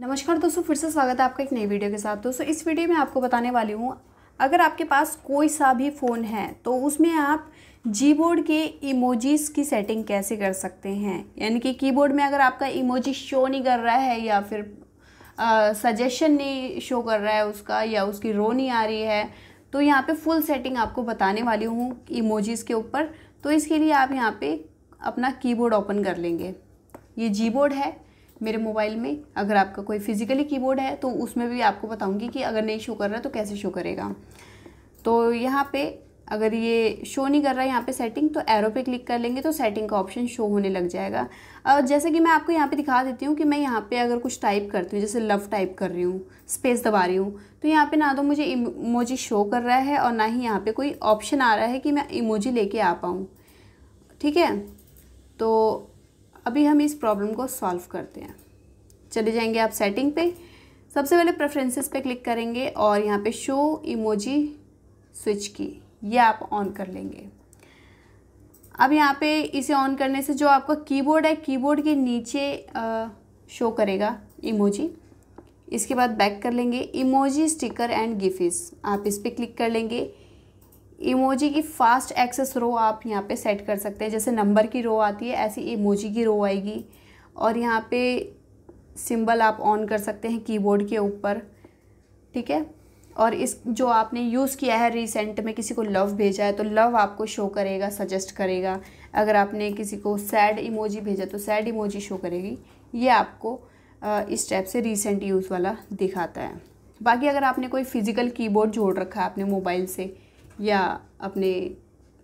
नमस्कार दोस्तों फिर से स्वागत है आपका एक नई वीडियो के साथ दोस्तों इस वीडियो में आपको बताने वाली हूँ अगर आपके पास कोई सा भी फ़ोन है तो उसमें आप जी बोर्ड के इमोजीज़ की सेटिंग कैसे कर सकते हैं यानी कि कीबोर्ड में अगर आपका इमोजी शो नहीं कर रहा है या फिर सजेशन नहीं शो कर रहा है उसका या उसकी रो नहीं आ रही है तो यहाँ पर फुल सेटिंग आपको बताने वाली हूँ इमोजीज़ के ऊपर तो इसके लिए आप यहाँ पर अपना कीबोर्ड ओपन कर लेंगे ये जी बोर्ड है मेरे मोबाइल में अगर आपका कोई फिजिकली कीबोर्ड है तो उसमें भी आपको बताऊंगी कि अगर नहीं शो कर रहा है तो कैसे शो करेगा तो यहाँ पे अगर ये शो नहीं कर रहा है यहाँ पे सेटिंग तो एरो पे क्लिक कर लेंगे तो सेटिंग का ऑप्शन शो होने लग जाएगा और जैसे कि मैं आपको यहाँ पे दिखा देती हूँ कि मैं यहाँ पे अगर कुछ टाइप करती हूँ जैसे लव टाइप कर रही हूँ स्पेस दबा रही हूँ तो यहाँ पे ना तो मुझे इमोजी शो कर रहा है और ना ही यहाँ पर कोई ऑप्शन आ रहा है कि मैं इमोजी ले आ पाऊँ ठीक है तो अभी हम इस प्रॉब्लम को सॉल्व करते हैं चले जाएंगे आप सेटिंग पे सबसे पहले प्रेफरेंसेस पे क्लिक करेंगे और यहाँ पे शो इमोजी स्विच की ये आप ऑन कर लेंगे अब यहाँ पे इसे ऑन करने से जो आपका कीबोर्ड है कीबोर्ड के नीचे आ, शो करेगा इमोजी इसके बाद बैक कर लेंगे इमोजी स्टिकर एंड गिफिस आप इस पर क्लिक कर लेंगे इमोजी की फास्ट एक्सेस रो आप यहाँ पे सेट कर सकते हैं जैसे नंबर की रो आती है ऐसी इमोजी की रो आएगी और यहाँ पे सिंबल आप ऑन कर सकते हैं कीबोर्ड के ऊपर ठीक है और इस जो आपने यूज़ किया है रिसेंट में किसी को लव भेजा है तो लव आपको शो करेगा सजेस्ट करेगा अगर आपने किसी को सैड इमोजी भेजा तो सैड इमोजी शो करेगी ये आपको इस टाइप से रिसेंट यूज़ वाला दिखाता है बाकी अगर आपने कोई फ़िज़िकल कीबोर्ड जोड़ रखा है अपने मोबाइल से या अपने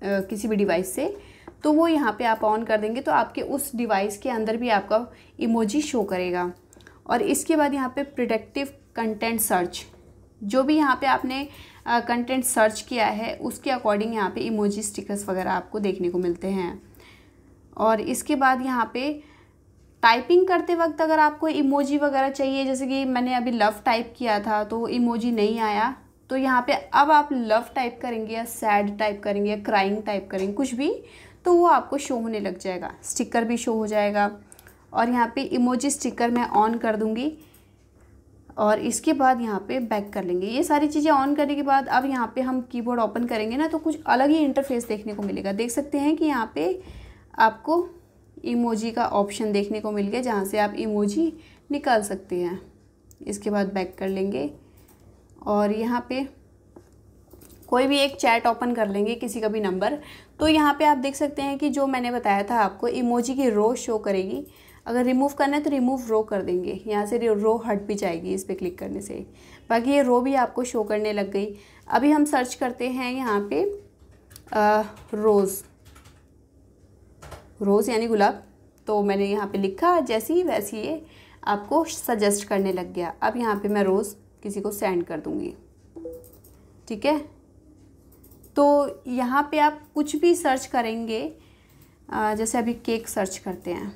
आ, किसी भी डिवाइस से तो वो यहाँ पे आप ऑन कर देंगे तो आपके उस डिवाइस के अंदर भी आपका इमोजी शो करेगा और इसके बाद यहाँ पे प्रोडक्टिव कंटेंट सर्च जो भी यहाँ पे आपने कंटेंट सर्च किया है उसके अकॉर्डिंग यहाँ पे इमोजी स्टिकर्स वगैरह आपको देखने को मिलते हैं और इसके बाद यहाँ पे टाइपिंग करते वक्त अगर आपको इमोजी वगैरह चाहिए जैसे कि मैंने अभी लव टाइप किया था तो इमोजी नहीं आया तो यहाँ पे अब आप लव टाइप करेंगे या सैड टाइप करेंगे या क्राइंग टाइप करेंगे कुछ भी तो वो आपको शो होने लग जाएगा स्टिकर भी शो हो जाएगा और यहाँ पे इमोजी स्टिकर मैं ऑन कर दूँगी और इसके बाद यहाँ पे बैक कर लेंगे ये सारी चीज़ें ऑन करने के बाद अब यहाँ पे हम कीबोर्ड ओपन करेंगे ना तो कुछ अलग ही इंटरफेस देखने को मिलेगा देख सकते हैं कि यहाँ पे आपको इमोजी का ऑप्शन देखने को मिल गया जहाँ से आप इमोजी निकाल सकते हैं इसके बाद बैक कर लेंगे और यहाँ पे कोई भी एक चैट ओपन कर लेंगे किसी का भी नंबर तो यहाँ पे आप देख सकते हैं कि जो मैंने बताया था आपको इमोजी की रो शो करेगी अगर रिमूव करना है तो रिमूव रो कर देंगे यहाँ से रो हट भी जाएगी इस पर क्लिक करने से बाकी ये रो भी आपको शो करने लग गई अभी हम सर्च करते हैं यहाँ पे रोज़ रोज़ यानी गुलाब तो मैंने यहाँ पे लिखा जैसी वैसी ये आपको सजेस्ट करने लग गया अब यहाँ पे मैं रोज़ किसी को सेंड कर दूँगी ठीक है तो यहाँ पे आप कुछ भी सर्च करेंगे जैसे अभी केक सर्च करते हैं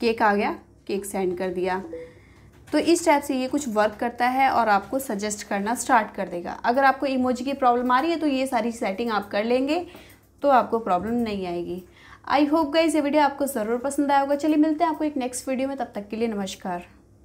केक आ गया केक सेंड कर दिया तो इस टाइप से ये कुछ वर्क करता है और आपको सजेस्ट करना स्टार्ट कर देगा अगर आपको इमोजी की प्रॉब्लम आ रही है तो ये सारी सेटिंग आप कर लेंगे तो आपको प्रॉब्लम नहीं आएगी आई होप गाइज ये वीडियो आपको ज़रूर पसंद आया होगा चलिए मिलते हैं आपको एक नेक्स्ट वीडियो में तब तक के लिए नमस्कार